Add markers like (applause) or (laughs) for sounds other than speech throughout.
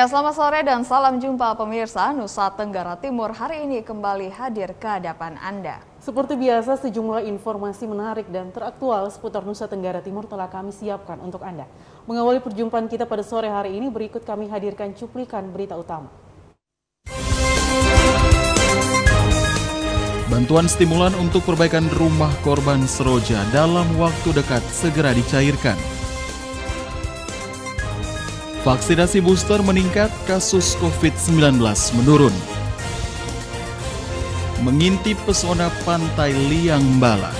Ya, selamat sore dan salam jumpa pemirsa Nusa Tenggara Timur hari ini kembali hadir ke hadapan Anda. Seperti biasa, sejumlah informasi menarik dan teraktual seputar Nusa Tenggara Timur telah kami siapkan untuk Anda. Mengawali perjumpaan kita pada sore hari ini, berikut kami hadirkan cuplikan berita utama. Bantuan stimulan untuk perbaikan rumah korban Seroja dalam waktu dekat segera dicairkan. Vaksinasi booster meningkat, kasus COVID-19 menurun. Mengintip pesona pantai Liang Bala.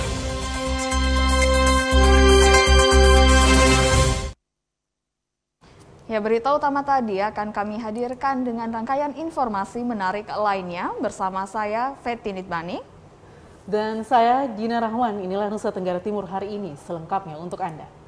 Ya, berita utama tadi akan kami hadirkan dengan rangkaian informasi menarik lainnya bersama saya, Feti Nitbani. Dan saya, Gina Rahwan. Inilah Nusa Tenggara Timur hari ini selengkapnya untuk Anda.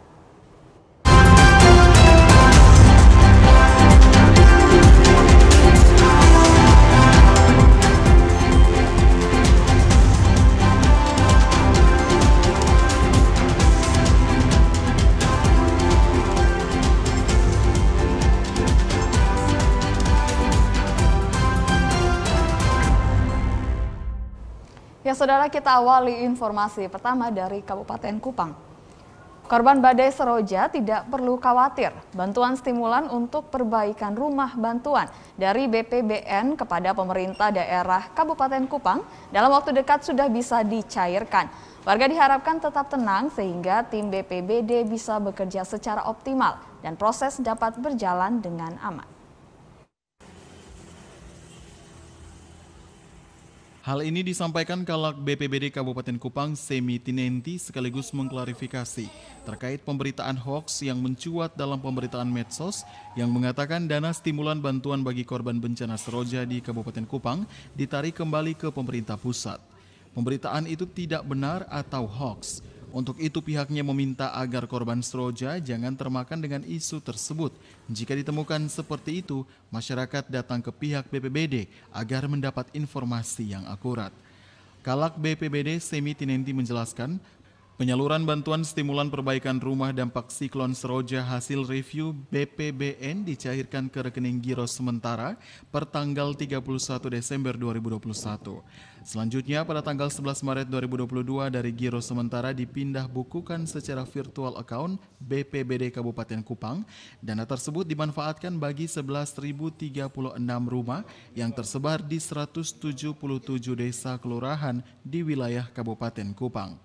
Ya saudara kita awali informasi pertama dari Kabupaten Kupang. Korban badai Seroja tidak perlu khawatir. Bantuan stimulan untuk perbaikan rumah bantuan dari BPBN kepada pemerintah daerah Kabupaten Kupang dalam waktu dekat sudah bisa dicairkan. Warga diharapkan tetap tenang sehingga tim BPBD bisa bekerja secara optimal dan proses dapat berjalan dengan aman. Hal ini disampaikan Kalak BPBD Kabupaten Kupang Semi Tinenti sekaligus mengklarifikasi terkait pemberitaan hoax yang mencuat dalam pemberitaan medsos yang mengatakan dana stimulan bantuan bagi korban bencana Seroja di Kabupaten Kupang ditarik kembali ke pemerintah pusat. Pemberitaan itu tidak benar atau hoax. Untuk itu pihaknya meminta agar korban Stroja jangan termakan dengan isu tersebut. Jika ditemukan seperti itu, masyarakat datang ke pihak BPBD agar mendapat informasi yang akurat. Kalak BPBD Semi Tinenti menjelaskan, Penyaluran bantuan stimulan perbaikan rumah dampak siklon Seroja hasil review BPBN dicairkan ke rekening giro sementara per tanggal 31 Desember 2021. Selanjutnya, pada tanggal 11 Maret 2022 dari Giro Sementara dipindah bukukan secara virtual account BPBD Kabupaten Kupang. Dana tersebut dimanfaatkan bagi 11.036 rumah yang tersebar di 177 desa kelurahan di wilayah Kabupaten Kupang.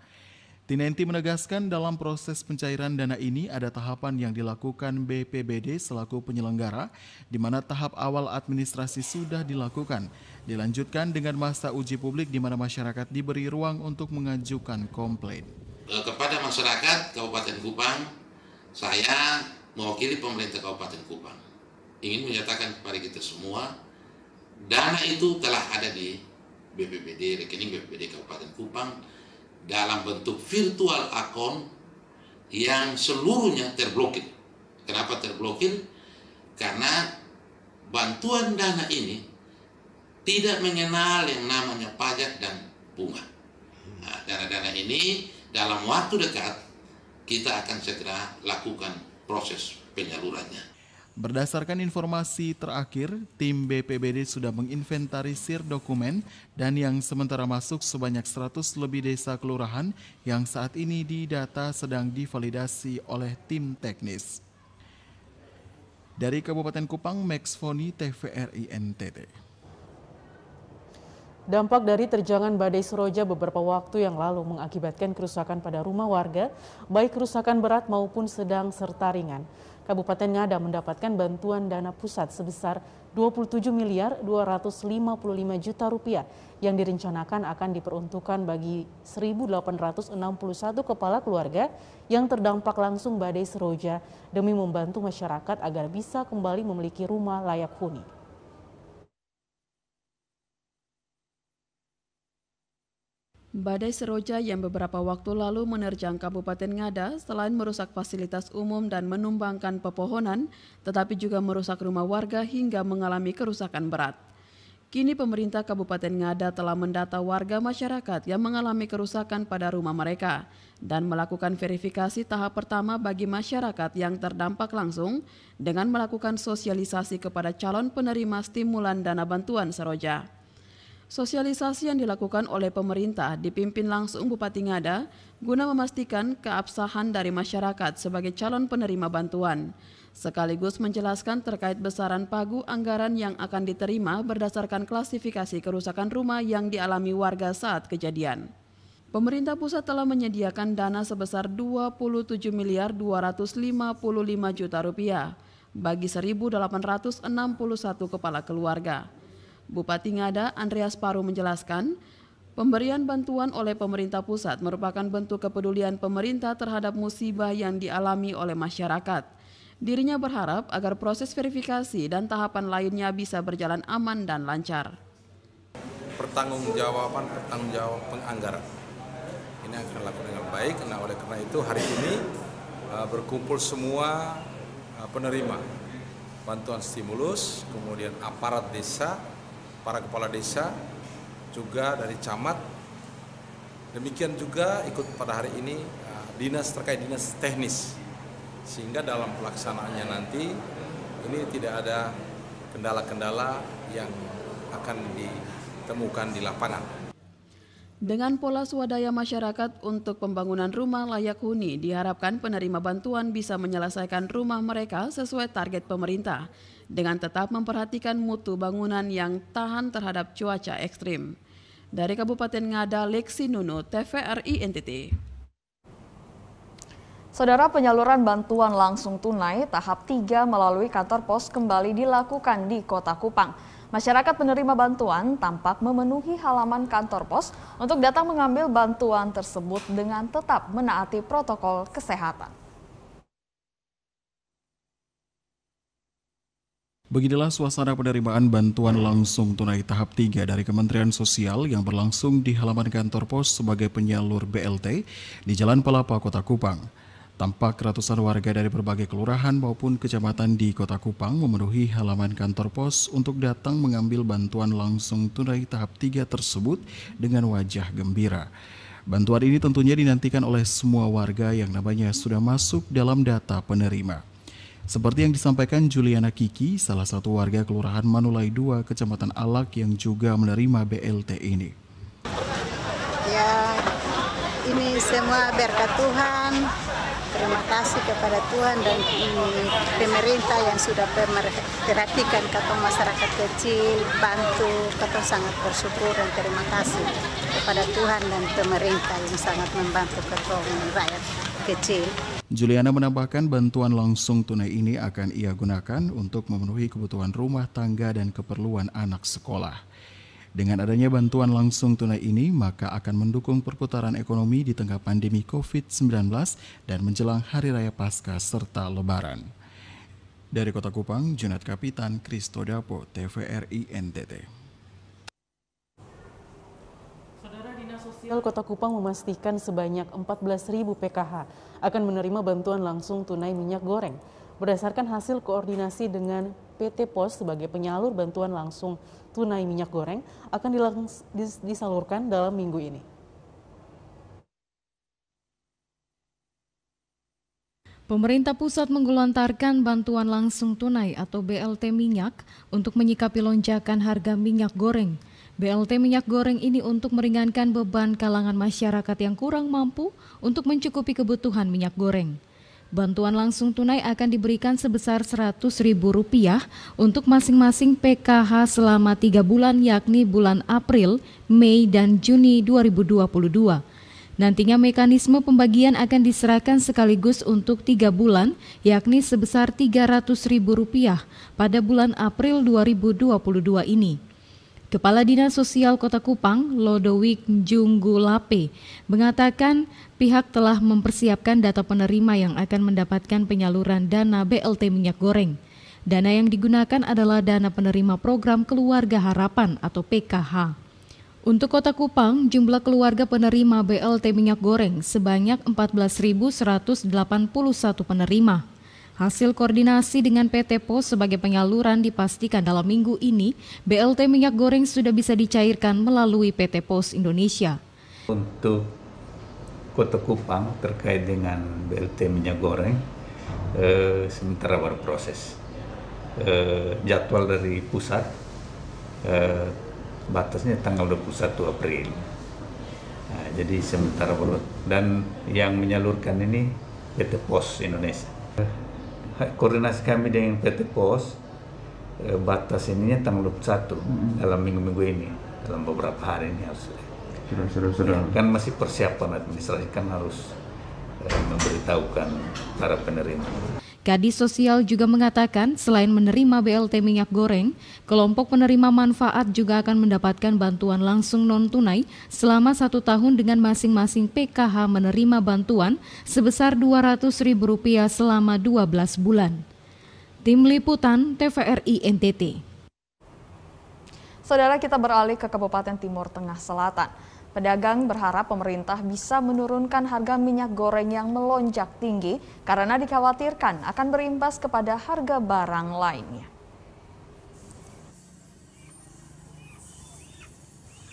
Tinenti menegaskan dalam proses pencairan dana ini ada tahapan yang dilakukan BPBD selaku penyelenggara, di mana tahap awal administrasi sudah dilakukan. Dilanjutkan dengan masa uji publik di mana masyarakat diberi ruang untuk mengajukan komplain. Eh, kepada masyarakat Kabupaten Kupang, saya mewakili pemerintah Kabupaten Kupang ingin menyatakan kepada kita semua dana itu telah ada di BPBD, rekening BPBD Kabupaten Kupang dalam bentuk virtual account yang seluruhnya terblokir. Kenapa terblokir? Karena bantuan dana ini tidak mengenal yang namanya pajak dan bunga. Nah, dana-dana ini dalam waktu dekat kita akan segera lakukan proses penyalurannya. Berdasarkan informasi terakhir, tim BPBD sudah menginventarisir dokumen dan yang sementara masuk sebanyak 100 lebih desa kelurahan yang saat ini didata sedang divalidasi oleh tim teknis. Dari Kabupaten Kupang, Max Foni, TVRI NTT. Dampak dari terjangan badai Seroja beberapa waktu yang lalu mengakibatkan kerusakan pada rumah warga, baik kerusakan berat maupun sedang serta ringan. Kabupaten Ngada mendapatkan bantuan dana pusat sebesar 27 miliar 255 juta rupiah yang direncanakan akan diperuntukkan bagi 1.861 kepala keluarga yang terdampak langsung badai Seroja demi membantu masyarakat agar bisa kembali memiliki rumah layak huni. Badai Seroja yang beberapa waktu lalu menerjang Kabupaten Ngada selain merusak fasilitas umum dan menumbangkan pepohonan, tetapi juga merusak rumah warga hingga mengalami kerusakan berat. Kini pemerintah Kabupaten Ngada telah mendata warga masyarakat yang mengalami kerusakan pada rumah mereka dan melakukan verifikasi tahap pertama bagi masyarakat yang terdampak langsung dengan melakukan sosialisasi kepada calon penerima stimulan dana bantuan Seroja. Sosialisasi yang dilakukan oleh pemerintah dipimpin langsung Bupati Ngada guna memastikan keabsahan dari masyarakat sebagai calon penerima bantuan, sekaligus menjelaskan terkait besaran pagu anggaran yang akan diterima berdasarkan klasifikasi kerusakan rumah yang dialami warga saat kejadian. Pemerintah pusat telah menyediakan dana sebesar 27 miliar 255 juta rupiah bagi 1.861 kepala keluarga. Bupati Ngada Andreas Paru menjelaskan, pemberian bantuan oleh pemerintah pusat merupakan bentuk kepedulian pemerintah terhadap musibah yang dialami oleh masyarakat. Dirinya berharap agar proses verifikasi dan tahapan lainnya bisa berjalan aman dan lancar. Pertanggungjawaban, pertanggungjawab penganggaran. Ini akan dilakukan dengan baik, nah oleh karena itu hari ini e, berkumpul semua e, penerima bantuan stimulus, kemudian aparat desa, para kepala desa, juga dari camat. Demikian juga ikut pada hari ini uh, dinas terkait dinas teknis. Sehingga dalam pelaksanaannya nanti ini tidak ada kendala-kendala yang akan ditemukan di lapangan. Dengan pola swadaya masyarakat untuk pembangunan rumah layak huni, diharapkan penerima bantuan bisa menyelesaikan rumah mereka sesuai target pemerintah, dengan tetap memperhatikan mutu bangunan yang tahan terhadap cuaca ekstrim. Dari Kabupaten Ngada, Leksi Nunu, TVRI NTT. Saudara penyaluran bantuan langsung tunai tahap 3 melalui kantor pos kembali dilakukan di Kota Kupang. Masyarakat penerima bantuan tampak memenuhi halaman kantor pos untuk datang mengambil bantuan tersebut dengan tetap menaati protokol kesehatan. Beginilah suasana penerimaan bantuan langsung tunai tahap 3 dari Kementerian Sosial yang berlangsung di halaman kantor pos sebagai penyalur BLT di Jalan Palapa, Kota Kupang. Tampak ratusan warga dari berbagai kelurahan maupun kecamatan di Kota Kupang memenuhi halaman kantor pos untuk datang mengambil bantuan langsung tunai tahap 3 tersebut dengan wajah gembira. Bantuan ini tentunya dinantikan oleh semua warga yang namanya sudah masuk dalam data penerima. Seperti yang disampaikan Juliana Kiki, salah satu warga Kelurahan Manulai 2, Kecamatan Alak yang juga menerima BLT ini. Ya, ini semua berkat Tuhan berterima kasih kepada Tuhan dan mm, pemerintah yang sudah perhatikan kata masyarakat kecil, bantu, kata sangat bersyukur dan terima kasih kepada Tuhan dan pemerintah yang sangat membantu kata rakyat kecil. Juliana menambahkan bantuan langsung tunai ini akan ia gunakan untuk memenuhi kebutuhan rumah tangga dan keperluan anak sekolah. Dengan adanya bantuan langsung tunai ini, maka akan mendukung perputaran ekonomi di tengah pandemi COVID-19 dan menjelang Hari Raya pasca serta Lebaran. Dari Kota Kupang, Junat Kapitan Kristo Dapo, TVRI NTT. Sosial Kota Kupang memastikan sebanyak 14.000 PKH akan menerima bantuan langsung tunai minyak goreng berdasarkan hasil koordinasi dengan PT POS sebagai penyalur bantuan langsung tunai minyak goreng akan disalurkan dalam minggu ini. Pemerintah pusat menggelontarkan bantuan langsung tunai atau BLT minyak untuk menyikapi lonjakan harga minyak goreng. BLT minyak goreng ini untuk meringankan beban kalangan masyarakat yang kurang mampu untuk mencukupi kebutuhan minyak goreng. Bantuan langsung tunai akan diberikan sebesar Rp100.000 untuk masing-masing PKH selama tiga bulan yakni bulan April, Mei, dan Juni 2022. Nantinya mekanisme pembagian akan diserahkan sekaligus untuk tiga bulan yakni sebesar Rp300.000 pada bulan April 2022 ini. Kepala Dinas Sosial Kota Kupang, Lodowik Junggulape, mengatakan pihak telah mempersiapkan data penerima yang akan mendapatkan penyaluran dana BLT minyak goreng. Dana yang digunakan adalah dana penerima program Keluarga Harapan atau PKH. Untuk Kota Kupang, jumlah keluarga penerima BLT minyak goreng sebanyak 14.181 penerima. Hasil koordinasi dengan PT POS sebagai penyaluran dipastikan dalam minggu ini, BLT minyak goreng sudah bisa dicairkan melalui PT POS Indonesia. Untuk Kota Kupang terkait dengan BLT minyak goreng, e, sementara berproses. E, jadwal dari pusat e, batasnya tanggal 21 April. Nah, jadi sementara baru dan yang menyalurkan ini PT POS Indonesia koordinasi kami dengan PT Pos eh, batas ininya tanggal 21 hmm. dalam minggu-minggu ini dalam beberapa hari ini harus sudah sudah sudah ya, kan masih persiapan administrasi kan harus eh, memberitahukan para penerima. Kadis Sosial juga mengatakan selain menerima BLT minyak goreng, kelompok penerima manfaat juga akan mendapatkan bantuan langsung non-tunai selama satu tahun dengan masing-masing PKH menerima bantuan sebesar Rp200.000 selama 12 bulan. Tim Liputan TVRI NTT. Saudara kita beralih ke Kabupaten Timur Tengah Selatan. Pedagang berharap pemerintah bisa menurunkan harga minyak goreng yang melonjak tinggi karena dikhawatirkan akan berimbas kepada harga barang lainnya.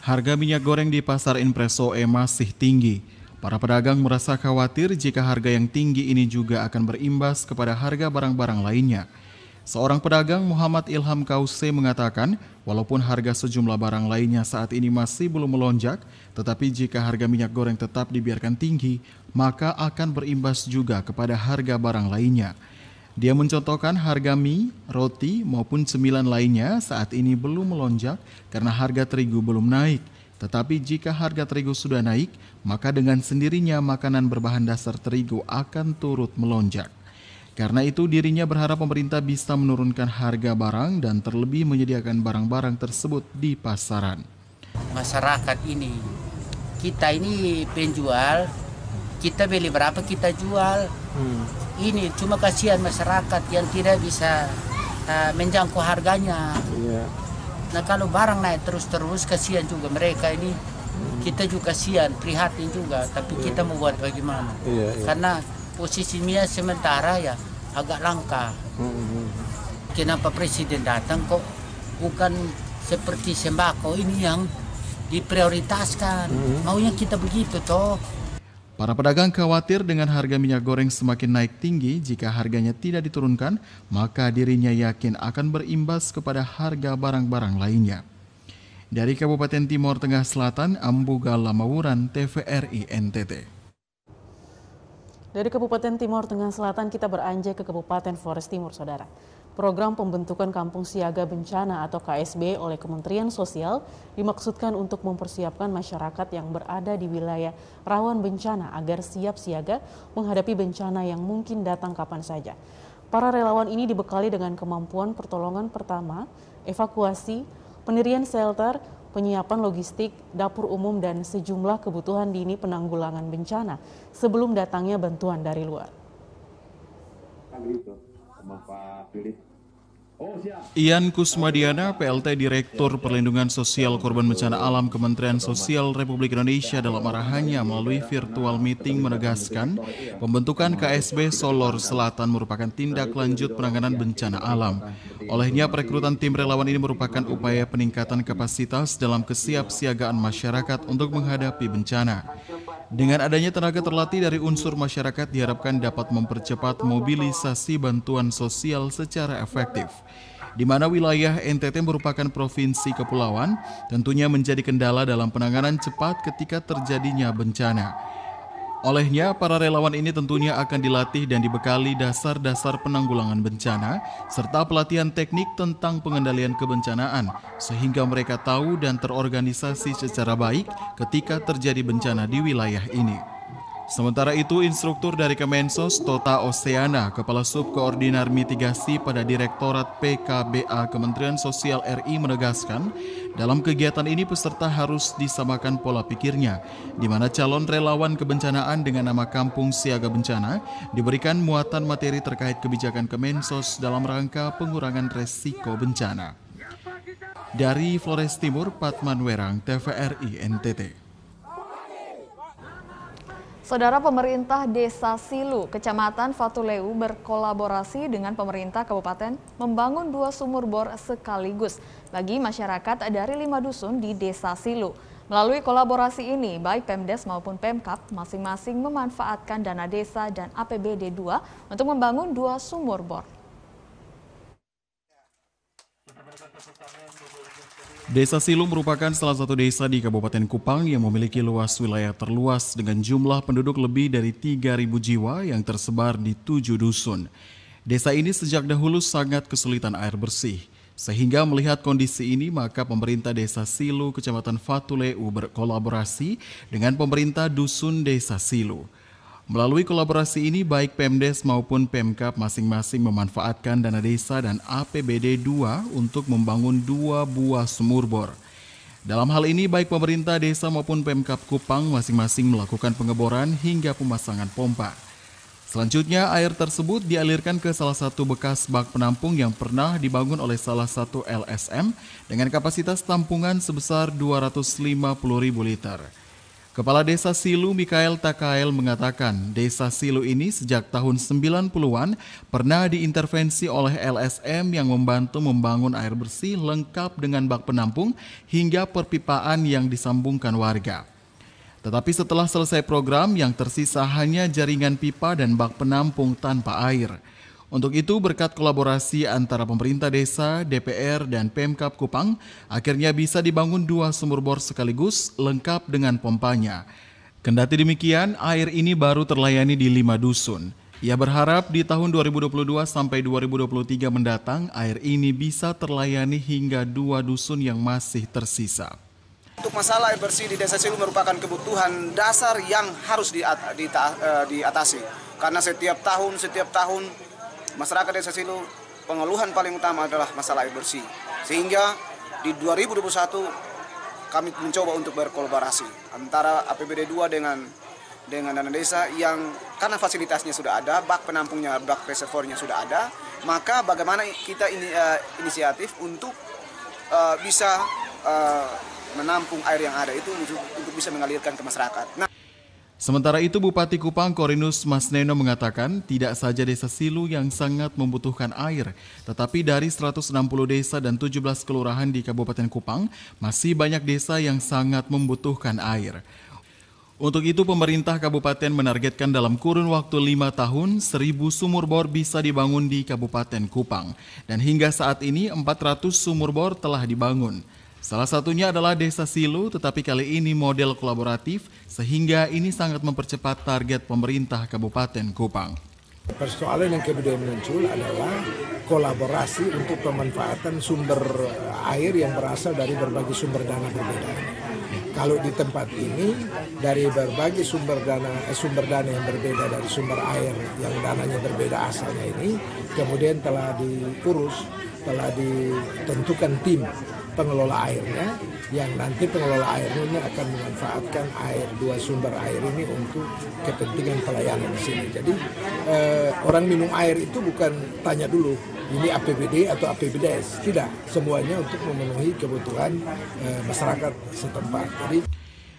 Harga minyak goreng di pasar Impreso E masih tinggi. Para pedagang merasa khawatir jika harga yang tinggi ini juga akan berimbas kepada harga barang-barang lainnya. Seorang pedagang Muhammad Ilham Kause mengatakan, walaupun harga sejumlah barang lainnya saat ini masih belum melonjak, tetapi jika harga minyak goreng tetap dibiarkan tinggi, maka akan berimbas juga kepada harga barang lainnya. Dia mencontohkan harga mie, roti, maupun cemilan lainnya saat ini belum melonjak karena harga terigu belum naik. Tetapi jika harga terigu sudah naik, maka dengan sendirinya makanan berbahan dasar terigu akan turut melonjak. Karena itu dirinya berharap pemerintah bisa menurunkan harga barang dan terlebih menyediakan barang-barang tersebut di pasaran. Masyarakat ini, kita ini penjual, kita beli berapa kita jual. Hmm. Ini cuma kasihan masyarakat yang tidak bisa uh, menjangkau harganya. Yeah. Nah kalau barang naik terus-terus kasihan juga mereka ini. Hmm. Kita juga kasihan, prihatin juga, tapi yeah. kita mau buat bagaimana? Yeah, yeah. Karena posisinya sementara ya agak langka. Hmm. Kenapa presiden datang kok bukan seperti sembako ini yang diprioritaskan. Hmm. Maunya kita begitu toh. Para pedagang khawatir dengan harga minyak goreng semakin naik tinggi jika harganya tidak diturunkan, maka dirinya yakin akan berimbas kepada harga barang-barang lainnya. Dari Kabupaten Timur Tengah Selatan, Ambuga Lamawuran, TVRI NTT. Dari Kabupaten Timur Tengah Selatan kita beranjak ke Kabupaten Flores Timur, Saudara. Program pembentukan Kampung Siaga Bencana atau KSB oleh Kementerian Sosial dimaksudkan untuk mempersiapkan masyarakat yang berada di wilayah rawan bencana agar siap siaga menghadapi bencana yang mungkin datang kapan saja. Para relawan ini dibekali dengan kemampuan pertolongan pertama, evakuasi, pendirian shelter, penyiapan logistik, dapur umum, dan sejumlah kebutuhan dini penanggulangan bencana sebelum datangnya bantuan dari luar. Ian Kusmadiana, PLT Direktur Perlindungan Sosial Korban Bencana Alam Kementerian Sosial Republik Indonesia dalam arahannya melalui virtual meeting menegaskan pembentukan KSB Solor Selatan merupakan tindak lanjut penanganan bencana alam. Olehnya, perekrutan tim relawan ini merupakan upaya peningkatan kapasitas dalam kesiapsiagaan masyarakat untuk menghadapi bencana. Dengan adanya tenaga terlatih dari unsur masyarakat diharapkan dapat mempercepat mobilisasi bantuan sosial secara efektif di mana wilayah NTT merupakan provinsi kepulauan, tentunya menjadi kendala dalam penanganan cepat ketika terjadinya bencana. Olehnya, para relawan ini tentunya akan dilatih dan dibekali dasar-dasar penanggulangan bencana, serta pelatihan teknik tentang pengendalian kebencanaan, sehingga mereka tahu dan terorganisasi secara baik ketika terjadi bencana di wilayah ini. Sementara itu, instruktur dari Kemensos Tota Oceana, Kepala Subkoordinar Mitigasi pada Direktorat PKBA Kementerian Sosial RI menegaskan, dalam kegiatan ini peserta harus disamakan pola pikirnya, di mana calon relawan kebencanaan dengan nama Kampung Siaga Bencana diberikan muatan materi terkait kebijakan Kemensos dalam rangka pengurangan resiko bencana. Dari Flores Timur, Patman Werang, TVRI NTT. Saudara pemerintah Desa Silu, Kecamatan Fatuleu berkolaborasi dengan pemerintah kabupaten membangun dua sumur bor sekaligus bagi masyarakat dari lima dusun di Desa Silu. Melalui kolaborasi ini, baik Pemdes maupun Pemkap masing-masing memanfaatkan dana desa dan APBD 2 untuk membangun dua sumur bor. Desa Silung merupakan salah satu desa di Kabupaten Kupang yang memiliki luas wilayah terluas dengan jumlah penduduk lebih dari 3.000 jiwa yang tersebar di tujuh dusun. Desa ini sejak dahulu sangat kesulitan air bersih. Sehingga melihat kondisi ini, maka pemerintah desa Silu, Kecamatan Fatuleu berkolaborasi dengan pemerintah dusun desa Silu. Melalui kolaborasi ini, baik Pemdes maupun Pemkap masing-masing memanfaatkan dana desa dan APBD 2 untuk membangun dua buah sumur bor. Dalam hal ini, baik pemerintah desa maupun Pemkap Kupang masing-masing melakukan pengeboran hingga pemasangan pompa. Selanjutnya, air tersebut dialirkan ke salah satu bekas bak penampung yang pernah dibangun oleh salah satu LSM dengan kapasitas tampungan sebesar 250.000 liter. Kepala Desa Silu Mikael Takael mengatakan desa Silu ini sejak tahun 90-an pernah diintervensi oleh LSM yang membantu membangun air bersih lengkap dengan bak penampung hingga perpipaan yang disambungkan warga. Tetapi setelah selesai program yang tersisa hanya jaringan pipa dan bak penampung tanpa air. Untuk itu, berkat kolaborasi antara pemerintah desa, DPR, dan Pemkap Kupang, akhirnya bisa dibangun dua sumur bor sekaligus lengkap dengan pompanya. Kendati demikian, air ini baru terlayani di lima dusun. Ia berharap di tahun 2022 sampai 2023 mendatang, air ini bisa terlayani hingga dua dusun yang masih tersisa. Untuk masalah air bersih di Desa Silu merupakan kebutuhan dasar yang harus eh, diatasi. Karena setiap tahun, setiap tahun masyarakat desa Silu pengeluhan paling utama adalah masalah air bersih. Sehingga di 2021 kami mencoba untuk berkolaborasi antara APBD 2 dengan dengan dana desa yang karena fasilitasnya sudah ada, bak penampungnya, bak reservoirnya sudah ada, maka bagaimana kita ini uh, inisiatif untuk uh, bisa uh, menampung air yang ada itu untuk, untuk bisa mengalirkan ke masyarakat. Nah, Sementara itu Bupati Kupang Korinus Masneno mengatakan tidak saja desa Silu yang sangat membutuhkan air, tetapi dari 160 desa dan 17 kelurahan di Kabupaten Kupang masih banyak desa yang sangat membutuhkan air. Untuk itu pemerintah kabupaten menargetkan dalam kurun waktu 5 tahun 1000 sumur bor bisa dibangun di Kabupaten Kupang dan hingga saat ini 400 sumur bor telah dibangun. Salah satunya adalah Desa Silu, tetapi kali ini model kolaboratif, sehingga ini sangat mempercepat target pemerintah Kabupaten Kupang. Persoalan yang kemudian muncul adalah kolaborasi untuk pemanfaatan sumber air yang berasal dari berbagai sumber dana berbeda. Kalau di tempat ini dari berbagai sumber dana eh, sumber dana yang berbeda dari sumber air yang dananya berbeda asalnya ini kemudian telah diurus, telah ditentukan tim pengelola airnya yang nanti pengelola air ini akan memanfaatkan air dua sumber air ini untuk kepentingan pelayanan di sini. Jadi eh, orang minum air itu bukan tanya dulu ini APBD atau APBDes, tidak semuanya untuk memenuhi kebutuhan eh, masyarakat setempat. Jadi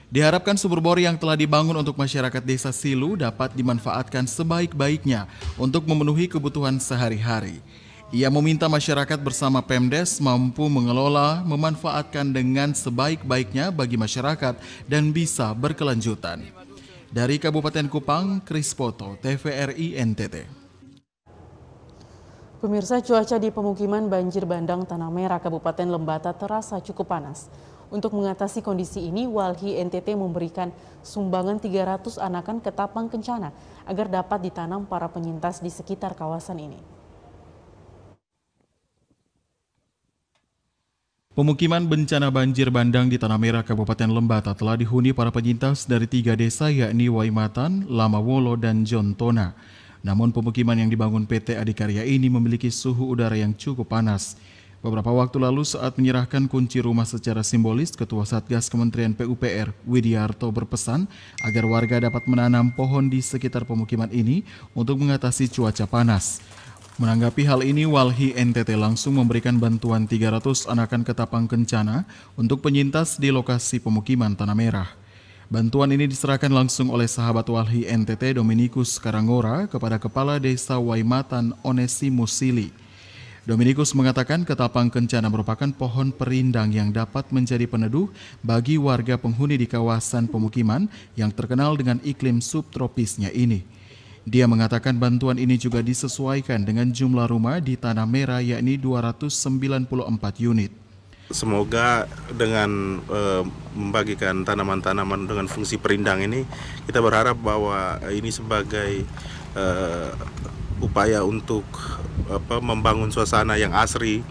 Diharapkan sumber bor yang telah dibangun untuk masyarakat desa Silu dapat dimanfaatkan sebaik-baiknya untuk memenuhi kebutuhan sehari-hari. Ia meminta masyarakat bersama Pemdes mampu mengelola, memanfaatkan dengan sebaik-baiknya bagi masyarakat dan bisa berkelanjutan. Dari Kabupaten Kupang, Poto, TVRI NTT. Pemirsa cuaca di pemukiman banjir bandang Tanah Merah Kabupaten Lembata terasa cukup panas. Untuk mengatasi kondisi ini, Walhi NTT memberikan sumbangan 300 anakan ketapang kencana agar dapat ditanam para penyintas di sekitar kawasan ini. Pemukiman bencana banjir bandang di Tanah Merah, Kabupaten Lembata telah dihuni para penyintas dari tiga desa yakni Waimatan, Lamawolo, dan Jontona. Namun pemukiman yang dibangun PT Adikarya ini memiliki suhu udara yang cukup panas. Beberapa waktu lalu saat menyerahkan kunci rumah secara simbolis, Ketua Satgas Kementerian PUPR Widiarto berpesan agar warga dapat menanam pohon di sekitar pemukiman ini untuk mengatasi cuaca panas. Menanggapi hal ini, Walhi NTT langsung memberikan bantuan 300 anakan ketapang kencana untuk penyintas di lokasi pemukiman Tanah Merah. Bantuan ini diserahkan langsung oleh sahabat Walhi NTT Dominikus Karangora kepada Kepala Desa Waimatan Onesi Musili. Dominikus mengatakan ketapang kencana merupakan pohon perindang yang dapat menjadi peneduh bagi warga penghuni di kawasan pemukiman yang terkenal dengan iklim subtropisnya ini. Dia mengatakan bantuan ini juga disesuaikan dengan jumlah rumah di Tanah Merah yakni 294 unit. Semoga dengan e, membagikan tanaman-tanaman dengan fungsi perindang ini, kita berharap bahwa ini sebagai e, upaya untuk apa, membangun suasana yang asri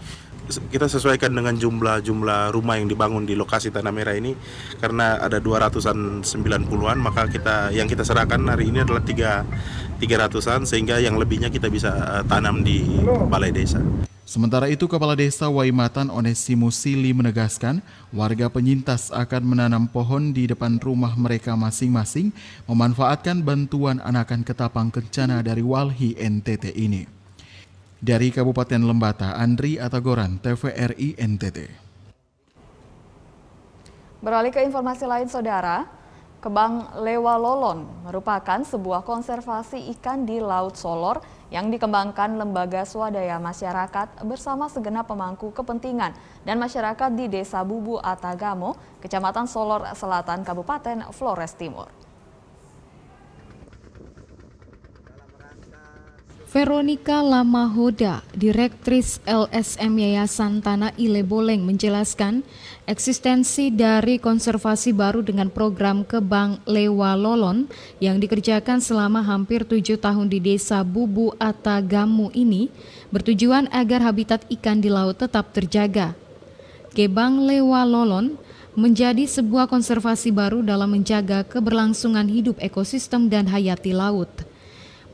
kita sesuaikan dengan jumlah-jumlah rumah yang dibangun di lokasi tanah merah ini karena ada 290-an maka kita yang kita serahkan hari ini adalah 3 300-an sehingga yang lebihnya kita bisa eh, tanam di balai desa. Sementara itu Kepala Desa Waimatan Onesimus Sili menegaskan warga penyintas akan menanam pohon di depan rumah mereka masing-masing memanfaatkan bantuan anakan ketapang kencana dari Walhi NTT ini. Dari Kabupaten Lembata, Andri Atagoran, TVRI NTT. Beralih ke informasi lain, Saudara. Kebang Lewa Lolon merupakan sebuah konservasi ikan di Laut Solor yang dikembangkan Lembaga Swadaya Masyarakat bersama segenap pemangku kepentingan dan masyarakat di Desa Bubu Atagamo, Kecamatan Solor Selatan, Kabupaten Flores Timur. Veronica Lamahoda, Direktris LSM Yayasan Tanah Ile Boleng menjelaskan eksistensi dari konservasi baru dengan program Kebang Lewa Lolon yang dikerjakan selama hampir tujuh tahun di desa Bubu Atagamu ini bertujuan agar habitat ikan di laut tetap terjaga. Kebang Lewa Lolon menjadi sebuah konservasi baru dalam menjaga keberlangsungan hidup ekosistem dan hayati laut.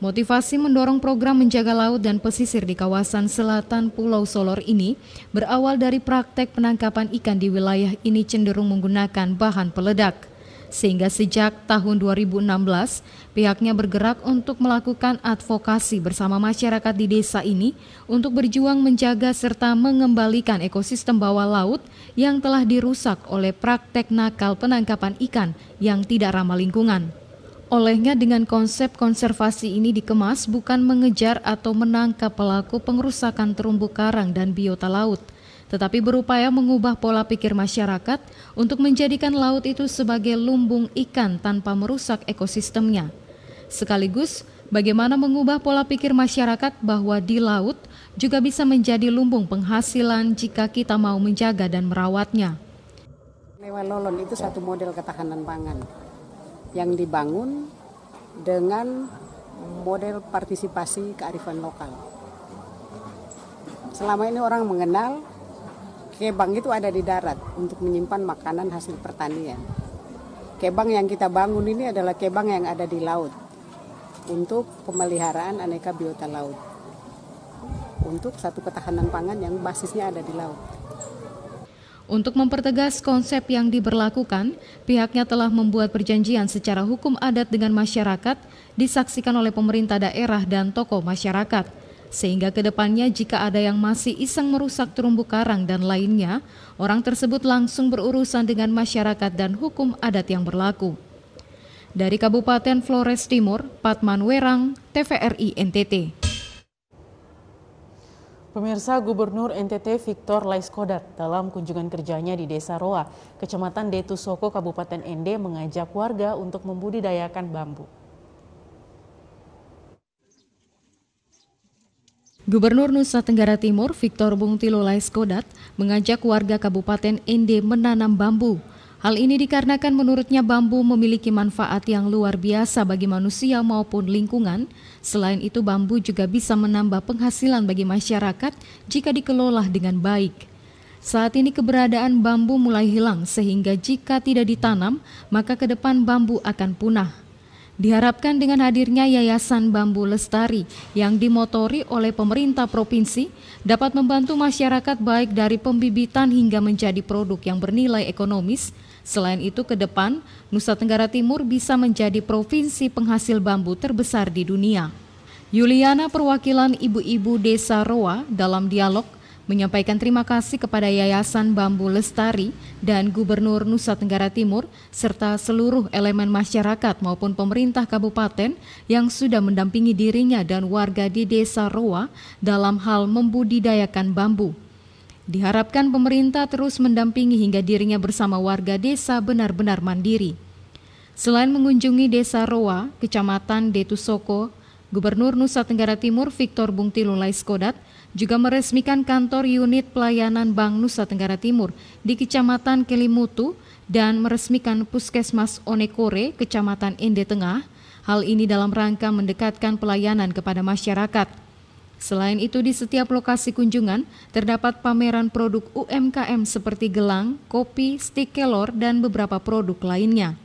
Motivasi mendorong program menjaga laut dan pesisir di kawasan selatan Pulau Solor ini berawal dari praktek penangkapan ikan di wilayah ini cenderung menggunakan bahan peledak. Sehingga sejak tahun 2016, pihaknya bergerak untuk melakukan advokasi bersama masyarakat di desa ini untuk berjuang menjaga serta mengembalikan ekosistem bawah laut yang telah dirusak oleh praktek nakal penangkapan ikan yang tidak ramah lingkungan. Olehnya dengan konsep konservasi ini dikemas bukan mengejar atau menangkap pelaku pengerusakan terumbu karang dan biota laut, tetapi berupaya mengubah pola pikir masyarakat untuk menjadikan laut itu sebagai lumbung ikan tanpa merusak ekosistemnya. Sekaligus bagaimana mengubah pola pikir masyarakat bahwa di laut juga bisa menjadi lumbung penghasilan jika kita mau menjaga dan merawatnya. lolon itu satu model ketahanan pangan yang dibangun dengan model partisipasi kearifan lokal. Selama ini orang mengenal kebang itu ada di darat untuk menyimpan makanan hasil pertanian. Kebang yang kita bangun ini adalah kebang yang ada di laut untuk pemeliharaan aneka biota laut untuk satu ketahanan pangan yang basisnya ada di laut. Untuk mempertegas konsep yang diberlakukan, pihaknya telah membuat perjanjian secara hukum adat dengan masyarakat, disaksikan oleh pemerintah daerah dan tokoh masyarakat. Sehingga kedepannya jika ada yang masih iseng merusak terumbu karang dan lainnya, orang tersebut langsung berurusan dengan masyarakat dan hukum adat yang berlaku. Dari Kabupaten Flores Timur, Patman Werang, TVRI NTT. Pemirsa Gubernur NTT Victor Laiskodat dalam kunjungan kerjanya di Desa Roa, Kecamatan Detusoko, Kabupaten Ende mengajak warga untuk membudidayakan bambu. Gubernur Nusa Tenggara Timur Victor Bungtilo Laiskodat mengajak warga Kabupaten Ende menanam bambu Hal ini dikarenakan menurutnya bambu memiliki manfaat yang luar biasa bagi manusia maupun lingkungan. Selain itu bambu juga bisa menambah penghasilan bagi masyarakat jika dikelola dengan baik. Saat ini keberadaan bambu mulai hilang sehingga jika tidak ditanam maka ke depan bambu akan punah. Diharapkan dengan hadirnya Yayasan Bambu Lestari yang dimotori oleh pemerintah provinsi dapat membantu masyarakat baik dari pembibitan hingga menjadi produk yang bernilai ekonomis Selain itu, ke depan Nusa Tenggara Timur bisa menjadi provinsi penghasil bambu terbesar di dunia. Yuliana perwakilan ibu-ibu desa Roa dalam dialog menyampaikan terima kasih kepada Yayasan Bambu Lestari dan Gubernur Nusa Tenggara Timur serta seluruh elemen masyarakat maupun pemerintah kabupaten yang sudah mendampingi dirinya dan warga di Desa Roa dalam hal membudidayakan bambu. Diharapkan pemerintah terus mendampingi hingga dirinya bersama warga desa benar-benar mandiri. Selain mengunjungi desa Roa, kecamatan Detusoko, Gubernur Nusa Tenggara Timur Victor Bungtilu Laiskodat juga meresmikan kantor unit pelayanan Bank Nusa Tenggara Timur di Kecamatan Kelimutu dan meresmikan Puskesmas Onekore, Kecamatan Ende Tengah. Hal ini dalam rangka mendekatkan pelayanan kepada masyarakat. Selain itu, di setiap lokasi kunjungan terdapat pameran produk UMKM seperti gelang, kopi, stik kelor, dan beberapa produk lainnya.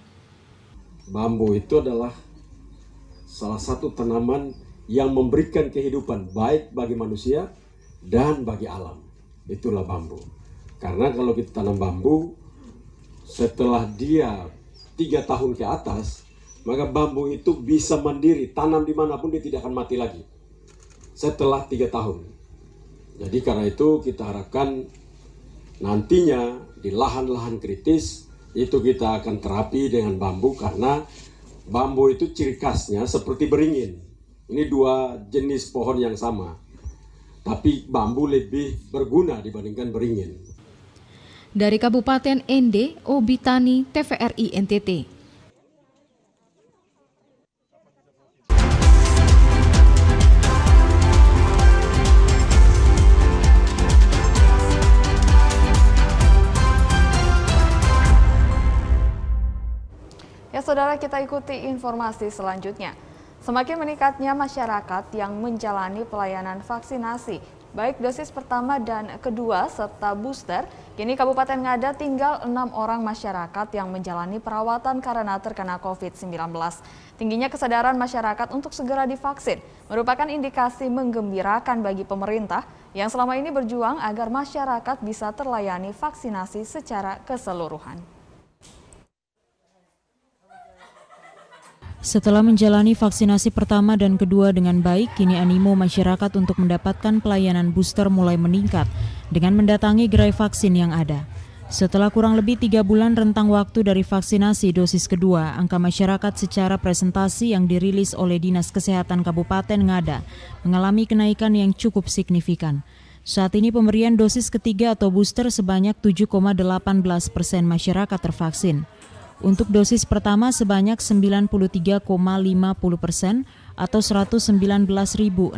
Bambu itu adalah salah satu tanaman yang memberikan kehidupan baik bagi manusia dan bagi alam. Itulah bambu. Karena kalau kita tanam bambu, setelah dia tiga tahun ke atas, maka bambu itu bisa mandiri, tanam dimanapun dia tidak akan mati lagi setelah tiga tahun. Jadi karena itu kita harapkan nantinya di lahan-lahan kritis itu kita akan terapi dengan bambu karena bambu itu ciri khasnya seperti beringin. Ini dua jenis pohon yang sama. Tapi bambu lebih berguna dibandingkan beringin. Dari Kabupaten Ende, Obitani, TVRI NTT. saudara kita ikuti informasi selanjutnya. Semakin meningkatnya masyarakat yang menjalani pelayanan vaksinasi, baik dosis pertama dan kedua serta booster, kini Kabupaten Ngada tinggal enam orang masyarakat yang menjalani perawatan karena terkena COVID-19. Tingginya kesadaran masyarakat untuk segera divaksin merupakan indikasi menggembirakan bagi pemerintah yang selama ini berjuang agar masyarakat bisa terlayani vaksinasi secara keseluruhan. Setelah menjalani vaksinasi pertama dan kedua dengan baik, kini animo masyarakat untuk mendapatkan pelayanan booster mulai meningkat dengan mendatangi gerai vaksin yang ada. Setelah kurang lebih tiga bulan rentang waktu dari vaksinasi dosis kedua, angka masyarakat secara presentasi yang dirilis oleh Dinas Kesehatan Kabupaten Ngada mengalami kenaikan yang cukup signifikan. Saat ini pemberian dosis ketiga atau booster sebanyak 7,18 persen masyarakat tervaksin. Untuk dosis pertama sebanyak 93,50 persen atau 119.641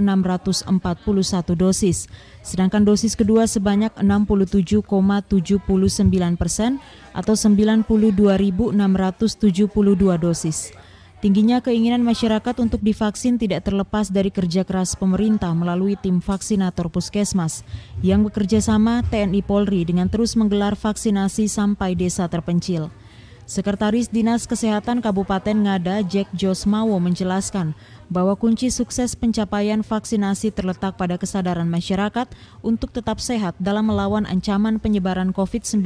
dosis, sedangkan dosis kedua sebanyak 67,79 persen atau 92.672 dosis. Tingginya keinginan masyarakat untuk divaksin tidak terlepas dari kerja keras pemerintah melalui tim vaksinator puskesmas yang bekerja sama TNI Polri dengan terus menggelar vaksinasi sampai desa terpencil. Sekretaris Dinas Kesehatan Kabupaten Ngada, Jack Josmawo menjelaskan bahwa kunci sukses pencapaian vaksinasi terletak pada kesadaran masyarakat untuk tetap sehat dalam melawan ancaman penyebaran COVID-19.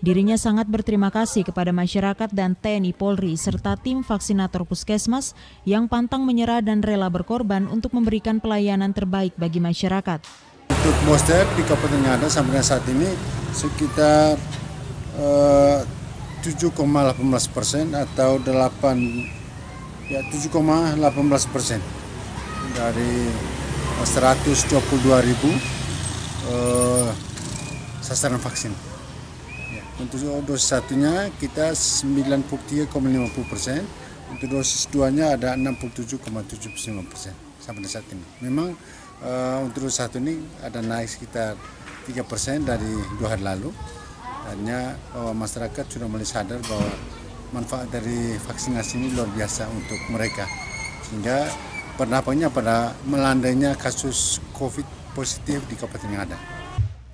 Dirinya sangat berterima kasih kepada masyarakat dan TNI Polri serta tim vaksinator puskesmas yang pantang menyerah dan rela berkorban untuk memberikan pelayanan terbaik bagi masyarakat. Untuk booster di Kabupaten Ngada sampai saat ini sekitar eh, 7,18 persen atau 8 ya 7,18 persen dari 122 ribu eh, sasaran vaksin. Ya, untuk dosis satunya kita 93,50 persen, untuk dosis duanya ada 67,75 persen sampai saat ini. Memang eh, untuk dosis satu ini ada naik sekitar 3 persen dari dua hari lalu. Hanya bahwa eh, masyarakat sudah mulai sadar bahwa manfaat dari vaksinasi ini luar biasa untuk mereka. Sehingga berdampaknya pada melandainya kasus COVID positif di kabupaten yang ada.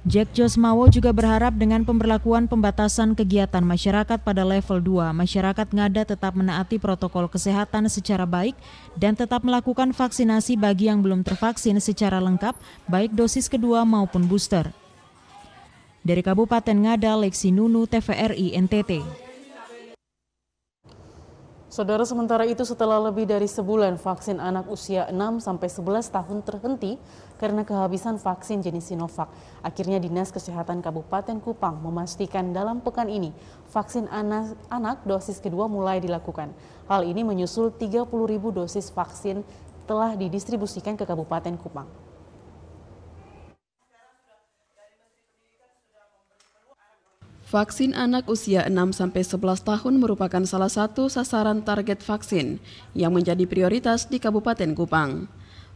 Jack Josmawo juga berharap dengan pemberlakuan pembatasan kegiatan masyarakat pada level 2, masyarakat ngada tetap menaati protokol kesehatan secara baik dan tetap melakukan vaksinasi bagi yang belum tervaksin secara lengkap, baik dosis kedua maupun booster. Dari Kabupaten Ngada, Leksi Nunu, TVRI, NTT. Saudara, sementara itu setelah lebih dari sebulan vaksin anak usia 6 sampai 11 tahun terhenti karena kehabisan vaksin jenis Sinovac. Akhirnya Dinas Kesehatan Kabupaten Kupang memastikan dalam pekan ini vaksin anak, anak dosis kedua mulai dilakukan. Hal ini menyusul 30.000 dosis vaksin telah didistribusikan ke Kabupaten Kupang. Vaksin anak usia 6-11 tahun merupakan salah satu sasaran target vaksin yang menjadi prioritas di Kabupaten Kupang.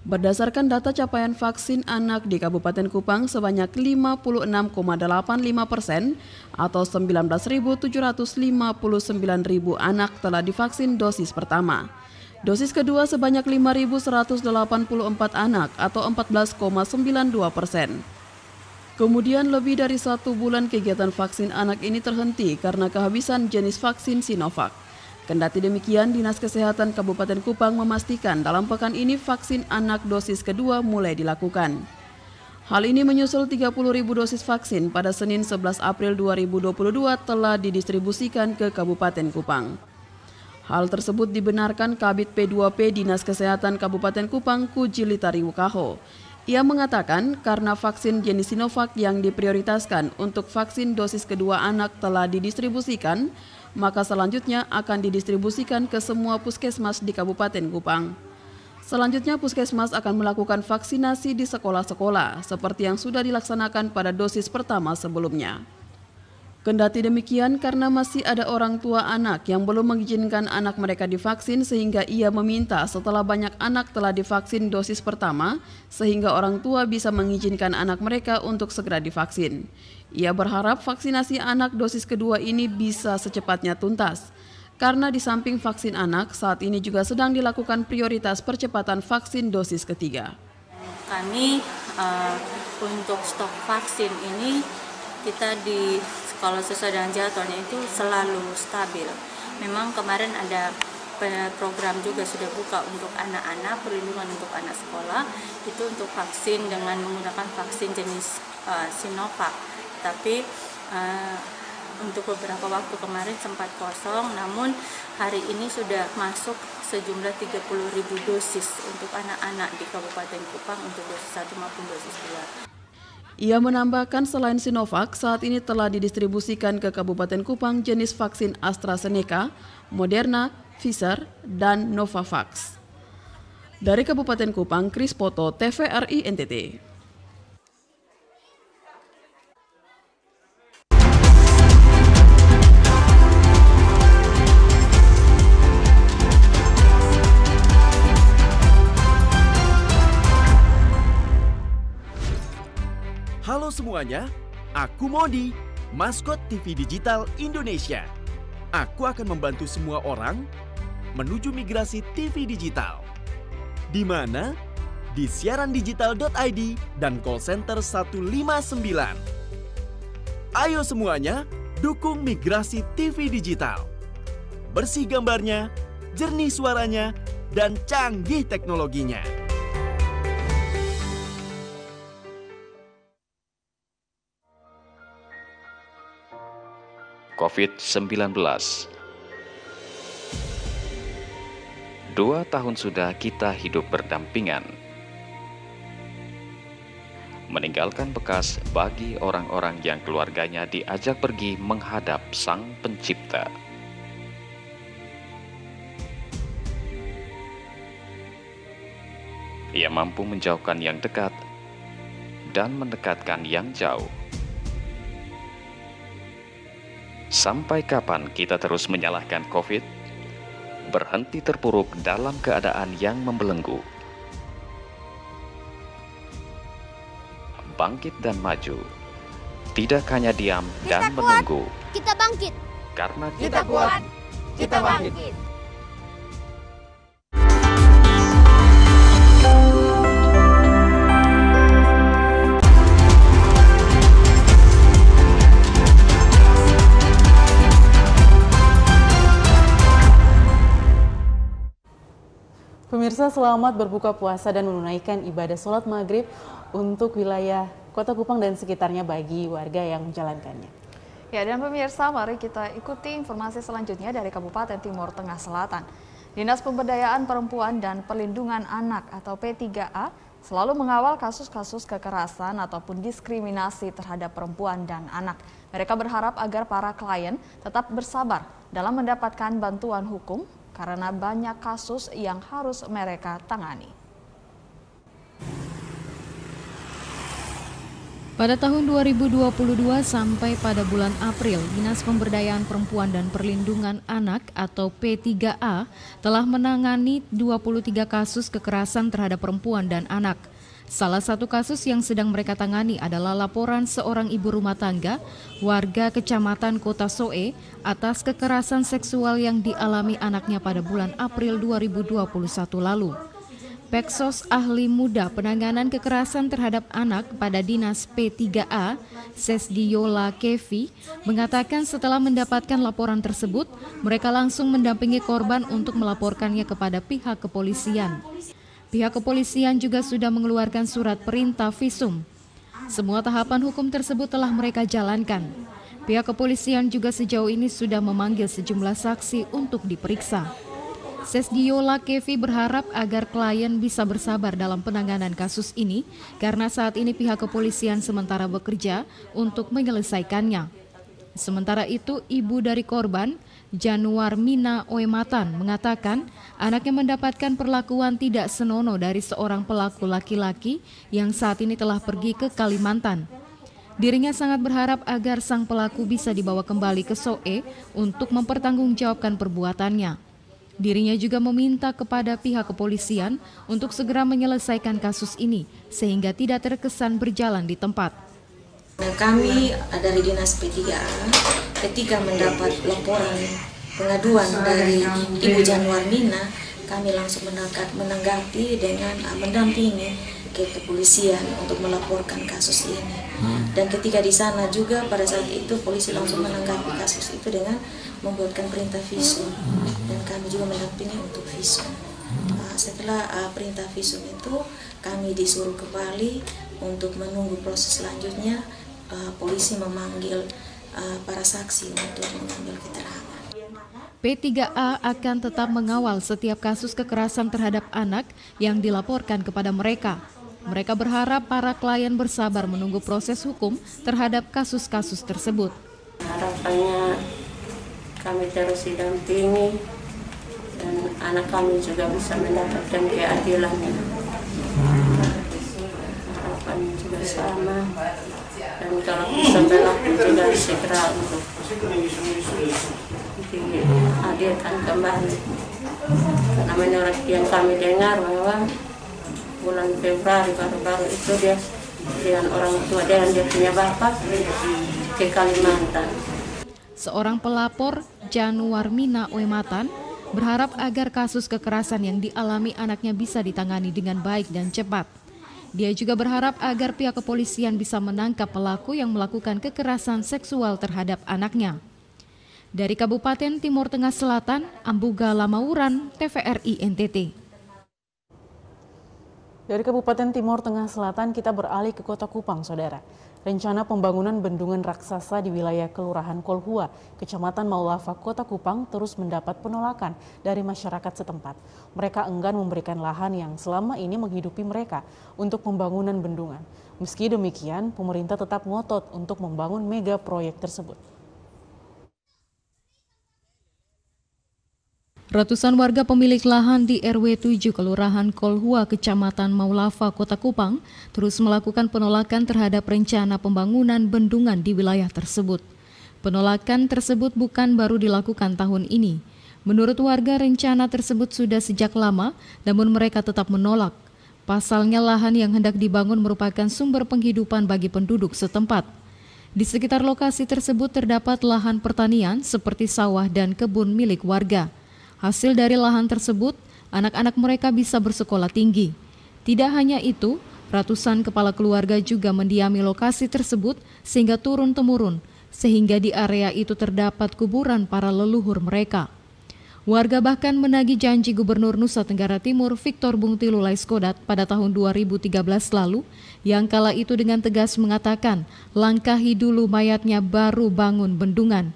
Berdasarkan data capaian vaksin anak di Kabupaten Kupang sebanyak 56,85 persen atau 19.759.000 anak telah divaksin dosis pertama. Dosis kedua sebanyak 5.184 anak atau 14,92 persen. Kemudian lebih dari satu bulan kegiatan vaksin anak ini terhenti karena kehabisan jenis vaksin Sinovac. Kendati demikian, Dinas Kesehatan Kabupaten Kupang memastikan dalam pekan ini vaksin anak dosis kedua mulai dilakukan. Hal ini menyusul 30 ribu dosis vaksin pada Senin 11 April 2022 telah didistribusikan ke Kabupaten Kupang. Hal tersebut dibenarkan Kabit P2P Dinas Kesehatan Kabupaten Kupang Kujilitari Wukaho ia mengatakan karena vaksin jenis Sinovac yang diprioritaskan untuk vaksin dosis kedua anak telah didistribusikan, maka selanjutnya akan didistribusikan ke semua puskesmas di Kabupaten Kupang. Selanjutnya puskesmas akan melakukan vaksinasi di sekolah-sekolah seperti yang sudah dilaksanakan pada dosis pertama sebelumnya. Kendati demikian, karena masih ada orang tua anak yang belum mengizinkan anak mereka divaksin, sehingga ia meminta setelah banyak anak telah divaksin dosis pertama, sehingga orang tua bisa mengizinkan anak mereka untuk segera divaksin. Ia berharap vaksinasi anak dosis kedua ini bisa secepatnya tuntas. Karena di samping vaksin anak, saat ini juga sedang dilakukan prioritas percepatan vaksin dosis ketiga. Kami uh, untuk stok vaksin ini kita di kalau sesuai dengan jadwalnya itu selalu stabil memang kemarin ada program juga sudah buka untuk anak-anak perlindungan untuk anak sekolah itu untuk vaksin dengan menggunakan vaksin jenis uh, Sinovac tapi uh, untuk beberapa waktu kemarin sempat kosong namun hari ini sudah masuk sejumlah 30.000 dosis untuk anak-anak di Kabupaten Kupang untuk dosis 1 maupun dosis 2 ia menambahkan selain Sinovac, saat ini telah didistribusikan ke Kabupaten Kupang jenis vaksin AstraZeneca, Moderna, Pfizer, dan Novavax. Dari Kabupaten Kupang, Kris Poto, TVRI NTT. semuanya, aku Modi, maskot TV digital Indonesia. Aku akan membantu semua orang menuju migrasi TV digital. Di mana? Di siarandigital.id dan call center 159. Ayo semuanya, dukung migrasi TV digital. Bersih gambarnya, jernih suaranya, dan canggih teknologinya. COVID-19. Dua tahun sudah kita hidup berdampingan, meninggalkan bekas bagi orang-orang yang keluarganya diajak pergi menghadap Sang Pencipta. Ia mampu menjauhkan yang dekat dan mendekatkan yang jauh. Sampai kapan kita terus menyalahkan COVID? Berhenti terpuruk dalam keadaan yang membelenggu. Bangkit dan maju. Tidak hanya diam kita dan kuat, menunggu. Kita bangkit. Karena kita, kita kuat, kita bangkit. Pemirsa selamat berbuka puasa dan menunaikan ibadah sholat maghrib untuk wilayah Kota Kupang dan sekitarnya bagi warga yang menjalankannya. Ya dan pemirsa mari kita ikuti informasi selanjutnya dari Kabupaten Timur Tengah Selatan. Dinas Pemberdayaan Perempuan dan Perlindungan Anak atau P3A selalu mengawal kasus-kasus kekerasan ataupun diskriminasi terhadap perempuan dan anak. Mereka berharap agar para klien tetap bersabar dalam mendapatkan bantuan hukum karena banyak kasus yang harus mereka tangani. Pada tahun 2022 sampai pada bulan April, Dinas Pemberdayaan Perempuan dan Perlindungan Anak atau P3A telah menangani 23 kasus kekerasan terhadap perempuan dan anak. Salah satu kasus yang sedang mereka tangani adalah laporan seorang ibu rumah tangga warga kecamatan Kota Soe atas kekerasan seksual yang dialami anaknya pada bulan April 2021 lalu. Peksos Ahli Muda Penanganan Kekerasan Terhadap Anak pada Dinas P3A, Sesdiola Kevi, mengatakan setelah mendapatkan laporan tersebut, mereka langsung mendampingi korban untuk melaporkannya kepada pihak kepolisian. Pihak kepolisian juga sudah mengeluarkan surat perintah visum. Semua tahapan hukum tersebut telah mereka jalankan. Pihak kepolisian juga sejauh ini sudah memanggil sejumlah saksi untuk diperiksa. Sesdiola Kevi berharap agar klien bisa bersabar dalam penanganan kasus ini karena saat ini pihak kepolisian sementara bekerja untuk menyelesaikannya. Sementara itu, ibu dari korban, Januar Mina Oematan mengatakan anaknya mendapatkan perlakuan tidak senono dari seorang pelaku laki-laki yang saat ini telah pergi ke Kalimantan. Dirinya sangat berharap agar sang pelaku bisa dibawa kembali ke Soe untuk mempertanggungjawabkan perbuatannya. Dirinya juga meminta kepada pihak kepolisian untuk segera menyelesaikan kasus ini sehingga tidak terkesan berjalan di tempat. Nah, kami dari Dinas P3 ketika mendapat laporan pengaduan dari Ibu Januar Nina, kami langsung menangkap, menanggapi dengan ah, mendampingi ke kepolisian untuk melaporkan kasus ini. Hmm. Dan ketika di sana juga pada saat itu polisi langsung menanggapi kasus itu dengan membuatkan perintah visum dan kami juga mendampingi untuk visum. Ah, setelah ah, perintah visum itu kami disuruh kembali untuk menunggu proses selanjutnya uh, polisi memanggil uh, para saksi untuk mengambil keterangan. P3A akan tetap mengawal setiap kasus kekerasan terhadap anak yang dilaporkan kepada mereka. Mereka berharap para klien bersabar menunggu proses hukum terhadap kasus-kasus tersebut. Harapannya kami terus didampingi dan anak kami juga bisa mendapatkan keadilannya harapan juga sama dan kalau bisa belok juga segera untuk dihadirkan kembali Namanya menurut yang kami dengar bahwa bulan Februari baru-baru itu dia dengan orang tua dan dia punya bapak ke Kalimantan. Seorang pelapor, Januar Mina Oematan, berharap agar kasus kekerasan yang dialami anaknya bisa ditangani dengan baik dan cepat. Dia juga berharap agar pihak kepolisian bisa menangkap pelaku yang melakukan kekerasan seksual terhadap anaknya. Dari Kabupaten Timur Tengah Selatan, Ambuga Lamauran, TVRI NTT. Dari Kabupaten Timur Tengah Selatan kita beralih ke Kota Kupang, Saudara. Rencana pembangunan bendungan raksasa di wilayah Kelurahan Kolhua, Kecamatan Maulafa, Kota Kupang terus mendapat penolakan dari masyarakat setempat. Mereka enggan memberikan lahan yang selama ini menghidupi mereka untuk pembangunan bendungan. Meski demikian, pemerintah tetap ngotot untuk membangun mega proyek tersebut. Ratusan warga pemilik lahan di RW 7 Kelurahan Kolhua, Kecamatan Maulafa Kota Kupang, terus melakukan penolakan terhadap rencana pembangunan bendungan di wilayah tersebut. Penolakan tersebut bukan baru dilakukan tahun ini. Menurut warga, rencana tersebut sudah sejak lama, namun mereka tetap menolak. Pasalnya lahan yang hendak dibangun merupakan sumber penghidupan bagi penduduk setempat. Di sekitar lokasi tersebut terdapat lahan pertanian seperti sawah dan kebun milik warga. Hasil dari lahan tersebut, anak-anak mereka bisa bersekolah tinggi. Tidak hanya itu, ratusan kepala keluarga juga mendiami lokasi tersebut sehingga turun-temurun, sehingga di area itu terdapat kuburan para leluhur mereka. Warga bahkan menagih janji Gubernur Nusa Tenggara Timur Victor Bungtilu Laiskodat pada tahun 2013 lalu yang kala itu dengan tegas mengatakan langkahi dulu mayatnya baru bangun bendungan.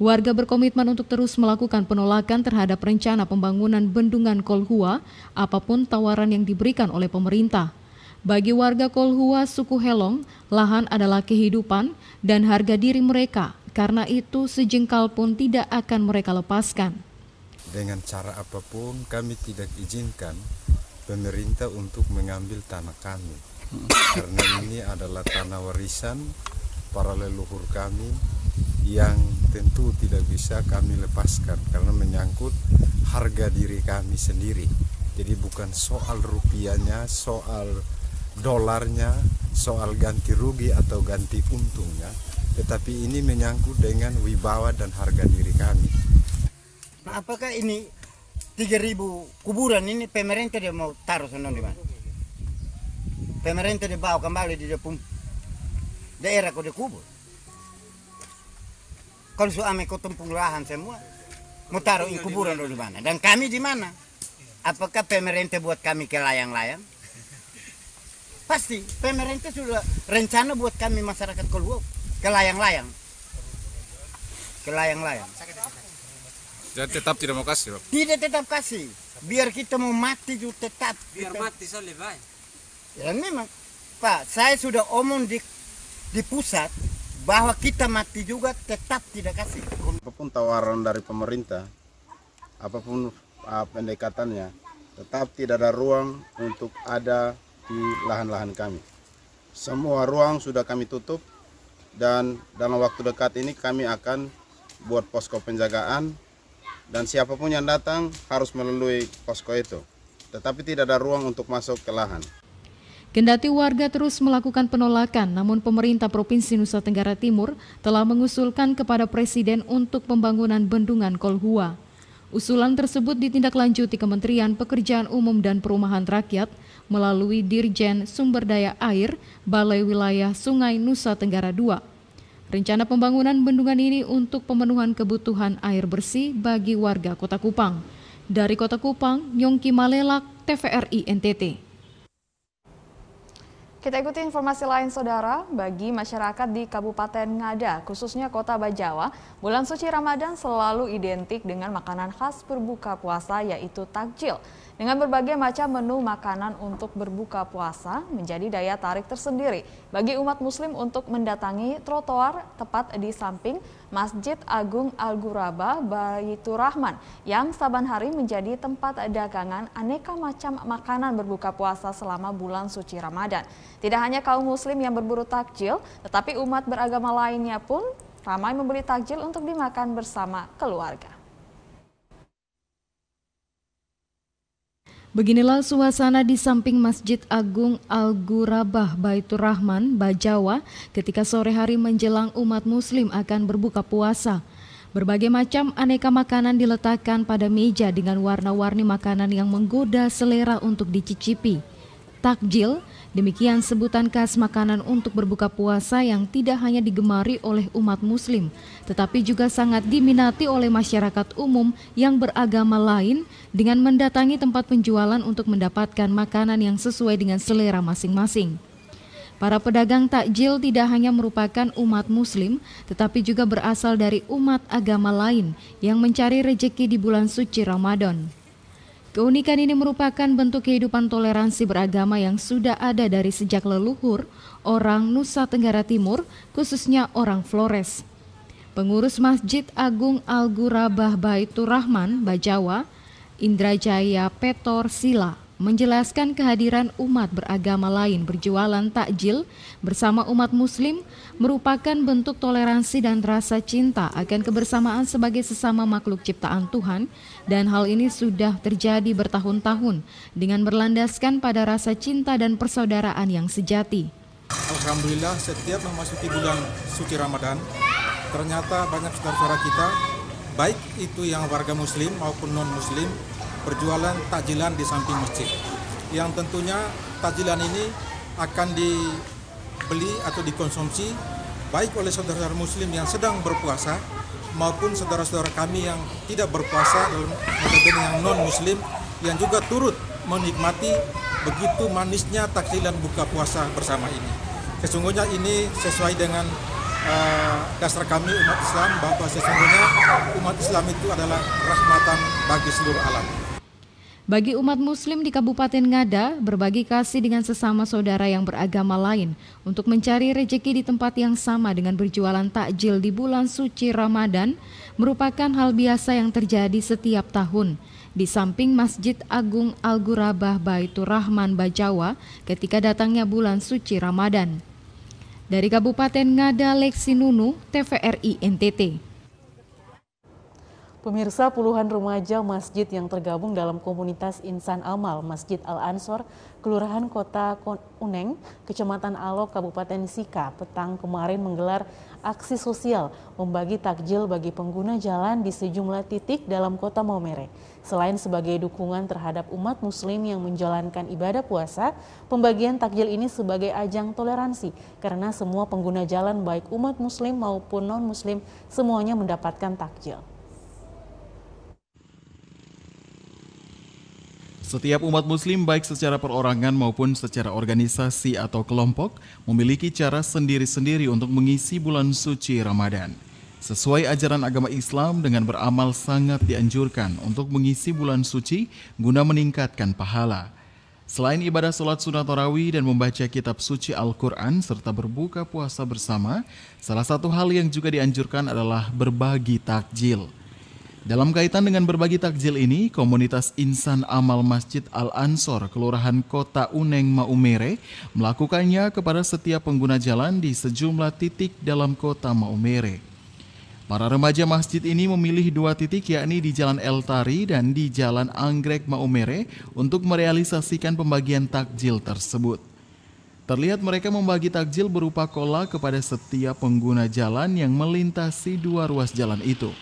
Warga berkomitmen untuk terus melakukan penolakan terhadap rencana pembangunan bendungan Kolhua apapun tawaran yang diberikan oleh pemerintah. Bagi warga Kolhua suku Helong, lahan adalah kehidupan dan harga diri mereka. Karena itu sejengkal pun tidak akan mereka lepaskan. Dengan cara apapun kami tidak izinkan pemerintah untuk mengambil tanah kami. Hmm. Karena ini adalah tanah warisan para leluhur kami yang tentu tidak bisa kami lepaskan karena menyangkut harga diri kami sendiri. Jadi bukan soal rupiahnya, soal dolarnya, soal ganti rugi atau ganti untungnya, tetapi ini menyangkut dengan wibawa dan harga diri kami. Nah, apakah ini 3000 kuburan ini pemerintah dia mau taruh sana di mana? Pemerintah dia bawa kembali di depan daerah kode kubur. Kalau suami kau lahan semua, mau taruh iya, kuburan di mana? Dan kami di mana? Apakah pemerintah buat kami ke layang-layang? (laughs) Pasti, pemerintah sudah rencana buat kami masyarakat keluar ke layang-layang. Ke layang-layang. Dan ya, tetap tidak mau kasih, Bang? Tidak tetap kasih. Biar kita mau mati juga tetap. Biar kita... mati soalnya, baik. Ya memang. Pak, saya sudah omong di, di pusat, bahwa kita mati juga tetap tidak kasih. Apapun tawaran dari pemerintah, apapun ah, pendekatannya, tetap tidak ada ruang untuk ada di lahan-lahan kami. Semua ruang sudah kami tutup dan dalam waktu dekat ini kami akan buat posko penjagaan dan siapapun yang datang harus melalui posko itu. Tetapi tidak ada ruang untuk masuk ke lahan. Kendati warga terus melakukan penolakan, namun pemerintah Provinsi Nusa Tenggara Timur telah mengusulkan kepada Presiden untuk pembangunan bendungan Kolhua. Usulan tersebut ditindaklanjuti Kementerian Pekerjaan Umum dan Perumahan Rakyat melalui Dirjen Sumber Daya Air Balai Wilayah Sungai Nusa Tenggara II. Rencana pembangunan bendungan ini untuk pemenuhan kebutuhan air bersih bagi warga Kota Kupang. Dari Kota Kupang, Yongki Malelak, TVRI NTT. Kita ikuti informasi lain saudara, bagi masyarakat di Kabupaten Ngada, khususnya Kota Bajawa, bulan suci Ramadan selalu identik dengan makanan khas berbuka puasa yaitu takjil. Dengan berbagai macam menu makanan untuk berbuka puasa menjadi daya tarik tersendiri bagi umat muslim untuk mendatangi trotoar tepat di samping Masjid Agung Al-Guraba Baitur Rahman yang saban hari menjadi tempat dagangan aneka macam makanan berbuka puasa selama bulan suci Ramadan. Tidak hanya kaum muslim yang berburu takjil, tetapi umat beragama lainnya pun ramai membeli takjil untuk dimakan bersama keluarga. Beginilah suasana di samping Masjid Agung Al-Gurabah Baitur Rahman, Bajawa ketika sore hari menjelang umat muslim akan berbuka puasa. Berbagai macam aneka makanan diletakkan pada meja dengan warna-warni makanan yang menggoda selera untuk dicicipi. Takjil, demikian sebutan khas makanan untuk berbuka puasa yang tidak hanya digemari oleh umat muslim, tetapi juga sangat diminati oleh masyarakat umum yang beragama lain dengan mendatangi tempat penjualan untuk mendapatkan makanan yang sesuai dengan selera masing-masing. Para pedagang takjil tidak hanya merupakan umat muslim, tetapi juga berasal dari umat agama lain yang mencari rejeki di bulan suci Ramadan. Keunikan ini merupakan bentuk kehidupan toleransi beragama yang sudah ada dari sejak leluhur orang Nusa Tenggara Timur, khususnya orang Flores. Pengurus Masjid Agung Al-Gurabah Baitur Rahman, Bajawa, Indrajaya Petor Sila, menjelaskan kehadiran umat beragama lain berjualan takjil bersama umat muslim merupakan bentuk toleransi dan rasa cinta akan kebersamaan sebagai sesama makhluk ciptaan Tuhan dan hal ini sudah terjadi bertahun-tahun dengan berlandaskan pada rasa cinta dan persaudaraan yang sejati. Alhamdulillah setiap memasuki bulan suci Ramadan ternyata banyak saudara-saudara kita baik itu yang warga muslim maupun non muslim berjualan takjilan di samping masjid. Yang tentunya takjilan ini akan dibeli atau dikonsumsi baik oleh saudara-saudara muslim yang sedang berpuasa maupun saudara-saudara kami yang tidak berpuasa dalam yang non muslim yang juga turut menikmati begitu manisnya takjilan buka puasa bersama ini. Sesungguhnya ini sesuai dengan eh, dasar kami umat Islam bahwa sesungguhnya umat Islam itu adalah rahmatan bagi seluruh alam. Bagi umat muslim di Kabupaten Ngada, berbagi kasih dengan sesama saudara yang beragama lain untuk mencari rejeki di tempat yang sama dengan berjualan takjil di bulan suci Ramadan merupakan hal biasa yang terjadi setiap tahun. Di samping Masjid Agung Al-Gurabah Baitur Rahman Bajawa ketika datangnya bulan suci Ramadan. Dari Kabupaten Ngada, Nunu, TVRI NTT. Pemirsa puluhan remaja masjid yang tergabung dalam komunitas Insan Amal Masjid Al-Ansor, Kelurahan Kota Uneng, Kecamatan Alok, Kabupaten Sika, petang kemarin menggelar aksi sosial membagi takjil bagi pengguna jalan di sejumlah titik dalam kota Maumere. Selain sebagai dukungan terhadap umat muslim yang menjalankan ibadah puasa, pembagian takjil ini sebagai ajang toleransi karena semua pengguna jalan baik umat muslim maupun non-muslim semuanya mendapatkan takjil. Setiap umat muslim baik secara perorangan maupun secara organisasi atau kelompok memiliki cara sendiri-sendiri untuk mengisi bulan suci Ramadan. Sesuai ajaran agama Islam dengan beramal sangat dianjurkan untuk mengisi bulan suci guna meningkatkan pahala. Selain ibadah sholat sunat tarawih dan membaca kitab suci Al-Quran serta berbuka puasa bersama, salah satu hal yang juga dianjurkan adalah berbagi takjil. Dalam kaitan dengan berbagi takjil ini, komunitas Insan Amal Masjid Al-Ansor, Kelurahan Kota Uneng Maumere, melakukannya kepada setiap pengguna jalan di sejumlah titik dalam kota Maumere. Para remaja masjid ini memilih dua titik yakni di Jalan El Tari dan di Jalan Anggrek Maumere untuk merealisasikan pembagian takjil tersebut. Terlihat mereka membagi takjil berupa kola kepada setiap pengguna jalan yang melintasi dua ruas jalan itu.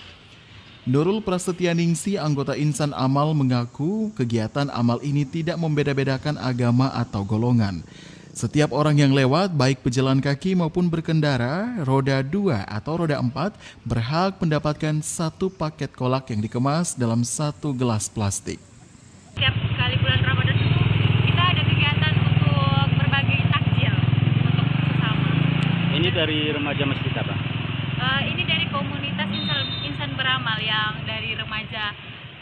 Nurul Prasetyaningsi, anggota Insan Amal mengaku kegiatan amal ini tidak membeda-bedakan agama atau golongan. Setiap orang yang lewat, baik pejalan kaki maupun berkendara, roda 2 atau roda 4, berhak mendapatkan satu paket kolak yang dikemas dalam satu gelas plastik. Setiap Ini dari remaja masjid apa? Eh, ini dari komunitas insan, insan beramal yang dari remaja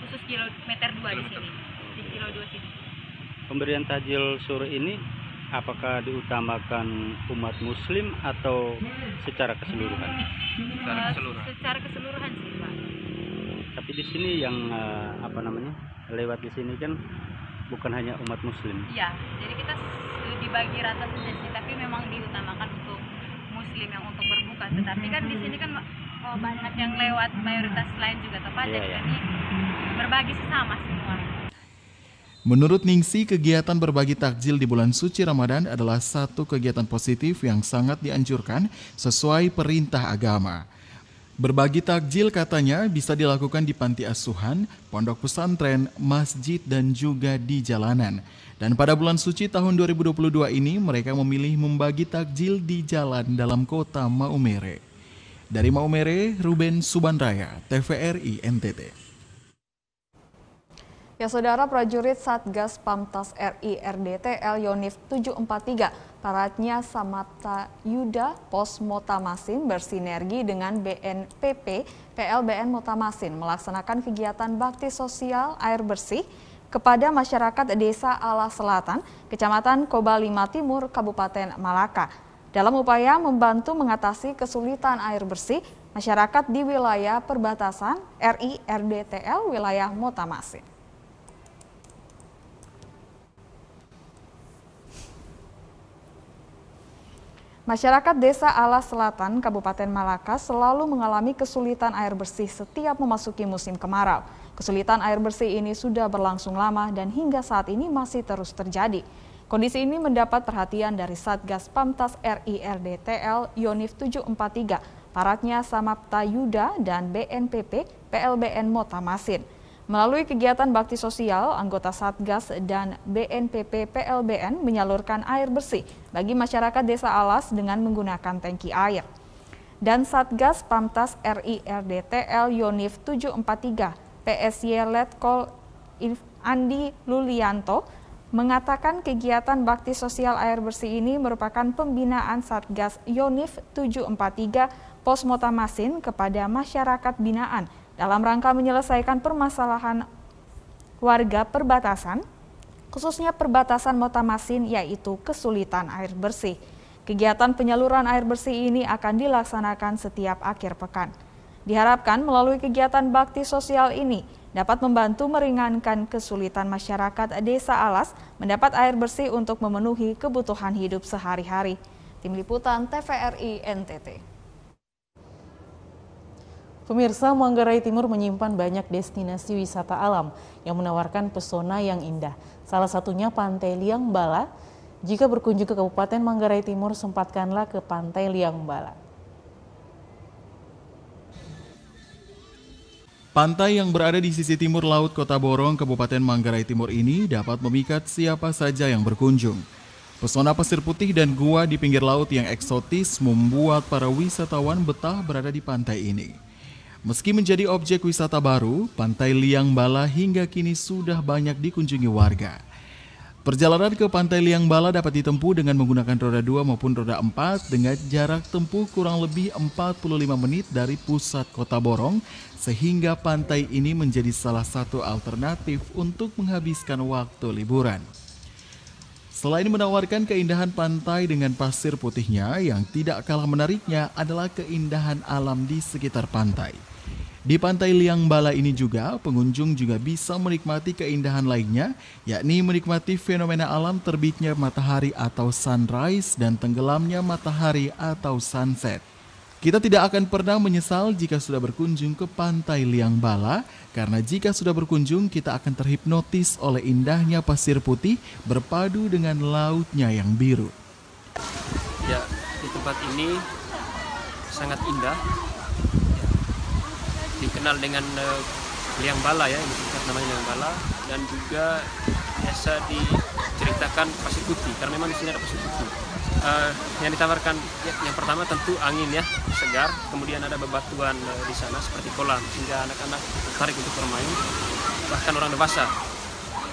khusus kilometer 2 di sini. Di kilo 2 sini. Pemberian tajil suruh ini apakah diutamakan umat muslim atau secara keseluruhan? Secara eh, keseluruhan. Uh, secara keseluruhan sih, Pak. Tapi di sini yang uh, apa namanya? lewat di sini kan bukan hanya umat muslim. Iya, jadi kita dibagi rata saja tapi memang diutamakan muslim yang untuk berbuka tetapi kan di mm-hmm. sini kan oh, banyak yang lewat mayoritas lain juga tepat yeah, yeah. jadi berbagi sesama semua Menurut Ningsi, kegiatan berbagi takjil di bulan suci Ramadan adalah satu kegiatan positif yang sangat dianjurkan sesuai perintah agama. Berbagi takjil katanya bisa dilakukan di panti asuhan, pondok pesantren, masjid dan juga di jalanan. Dan pada bulan suci tahun 2022 ini mereka memilih membagi takjil di jalan dalam kota Maumere. Dari Maumere, Ruben Subandraya, TVRI NTT. Ya saudara prajurit Satgas Pamtas RI RDTL Yonif 743, Paratnya Samata Yuda Pos Motamasin bersinergi dengan BNPP PLBN Motamasin melaksanakan kegiatan bakti sosial air bersih kepada masyarakat Desa Ala Selatan, Kecamatan Koba Lima Timur, Kabupaten Malaka. Dalam upaya membantu mengatasi kesulitan air bersih, masyarakat di wilayah perbatasan RI RDTL wilayah Motamasin. Masyarakat Desa Alas Selatan, Kabupaten Malaka selalu mengalami kesulitan air bersih setiap memasuki musim kemarau. Kesulitan air bersih ini sudah berlangsung lama dan hingga saat ini masih terus terjadi. Kondisi ini mendapat perhatian dari Satgas Pamtas RI RDTL Yonif 743, Paratnya Samapta Yuda dan BNPP PLBN Motamasin. Masin. Melalui kegiatan bakti sosial, anggota Satgas dan BNPP PLBN menyalurkan air bersih bagi masyarakat desa Alas dengan menggunakan tangki air. Dan Satgas Pamtas RI RDTL Yonif 743 PSY Letkol Andi Lulianto mengatakan kegiatan bakti sosial air bersih ini merupakan pembinaan Satgas Yonif 743 Pos Motamasin kepada masyarakat binaan dalam rangka menyelesaikan permasalahan warga perbatasan, khususnya perbatasan Motamasin yaitu kesulitan air bersih. Kegiatan penyaluran air bersih ini akan dilaksanakan setiap akhir pekan. Diharapkan melalui kegiatan bakti sosial ini dapat membantu meringankan kesulitan masyarakat desa alas mendapat air bersih untuk memenuhi kebutuhan hidup sehari-hari. Tim Liputan TVRI NTT. Pemirsa Manggarai Timur menyimpan banyak destinasi wisata alam yang menawarkan pesona yang indah. Salah satunya Pantai Liang Bala. Jika berkunjung ke Kabupaten Manggarai Timur, sempatkanlah ke Pantai Liang Bala. Pantai yang berada di sisi timur laut Kota Borong, Kabupaten Manggarai Timur ini dapat memikat siapa saja yang berkunjung. Pesona pasir putih dan gua di pinggir laut yang eksotis membuat para wisatawan betah berada di pantai ini. Meski menjadi objek wisata baru, Pantai Liang Bala hingga kini sudah banyak dikunjungi warga. Perjalanan ke Pantai Liang Bala dapat ditempuh dengan menggunakan roda 2 maupun roda 4 dengan jarak tempuh kurang lebih 45 menit dari pusat kota Borong, sehingga pantai ini menjadi salah satu alternatif untuk menghabiskan waktu liburan. Selain menawarkan keindahan pantai dengan pasir putihnya, yang tidak kalah menariknya adalah keindahan alam di sekitar pantai. Di Pantai Liang Bala ini juga, pengunjung juga bisa menikmati keindahan lainnya, yakni menikmati fenomena alam terbitnya matahari atau sunrise dan tenggelamnya matahari atau sunset. Kita tidak akan pernah menyesal jika sudah berkunjung ke Pantai Liang Bala, karena jika sudah berkunjung kita akan terhipnotis oleh indahnya pasir putih berpadu dengan lautnya yang biru. Ya, di tempat ini sangat indah, dikenal dengan uh, liang bala ya, ini singkat namanya liang bala dan juga biasa diceritakan pasir putih karena memang di sini ada pasir putih. Uh, yang ditawarkan ya, yang pertama tentu angin ya segar, kemudian ada bebatuan uh, di sana seperti kolam sehingga anak-anak tertarik untuk bermain bahkan orang dewasa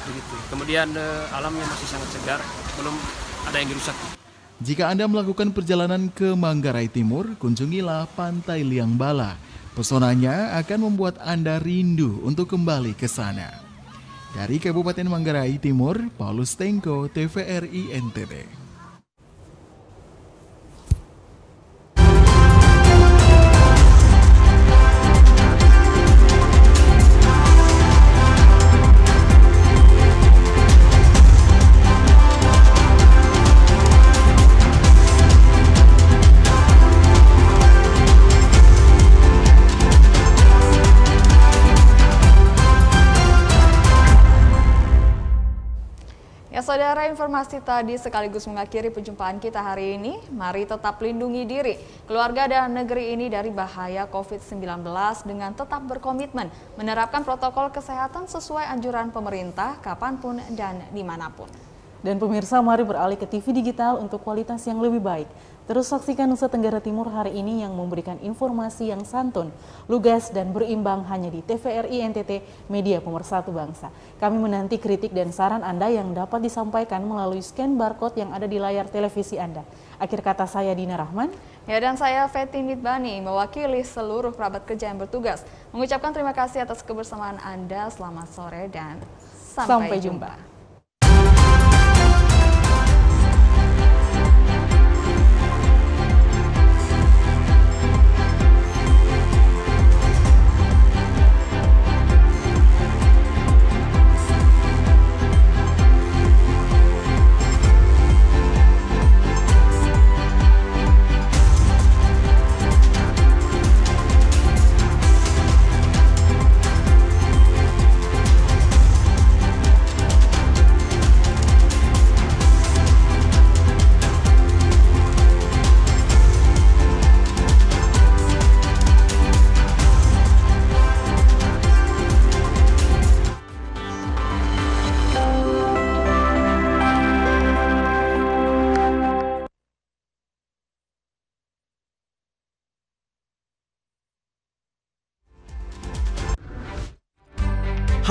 begitu. Kemudian uh, alamnya masih sangat segar, belum ada yang dirusak. Jika Anda melakukan perjalanan ke Manggarai Timur, kunjungilah Pantai Liang Bala Pesonanya akan membuat Anda rindu untuk kembali ke sana. Dari Kabupaten Manggarai Timur, Paulus Tengko, TVRI NTB. saudara informasi tadi sekaligus mengakhiri perjumpaan kita hari ini. Mari tetap lindungi diri, keluarga dan negeri ini dari bahaya COVID-19 dengan tetap berkomitmen menerapkan protokol kesehatan sesuai anjuran pemerintah kapanpun dan dimanapun. Dan pemirsa mari beralih ke TV digital untuk kualitas yang lebih baik. Terus saksikan Nusa Tenggara Timur hari ini yang memberikan informasi yang santun, lugas dan berimbang hanya di TVRI NTT Media Pemersatu Bangsa. Kami menanti kritik dan saran Anda yang dapat disampaikan melalui scan barcode yang ada di layar televisi Anda. Akhir kata saya Dina Rahman. Ya dan saya Fethi Nidbani mewakili seluruh kerabat kerja yang bertugas. Mengucapkan terima kasih atas kebersamaan Anda. Selamat sore dan sampai, sampai jumpa. jumpa.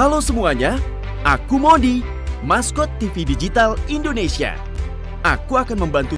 Halo semuanya, aku Modi, maskot TV Digital Indonesia. Aku akan membantu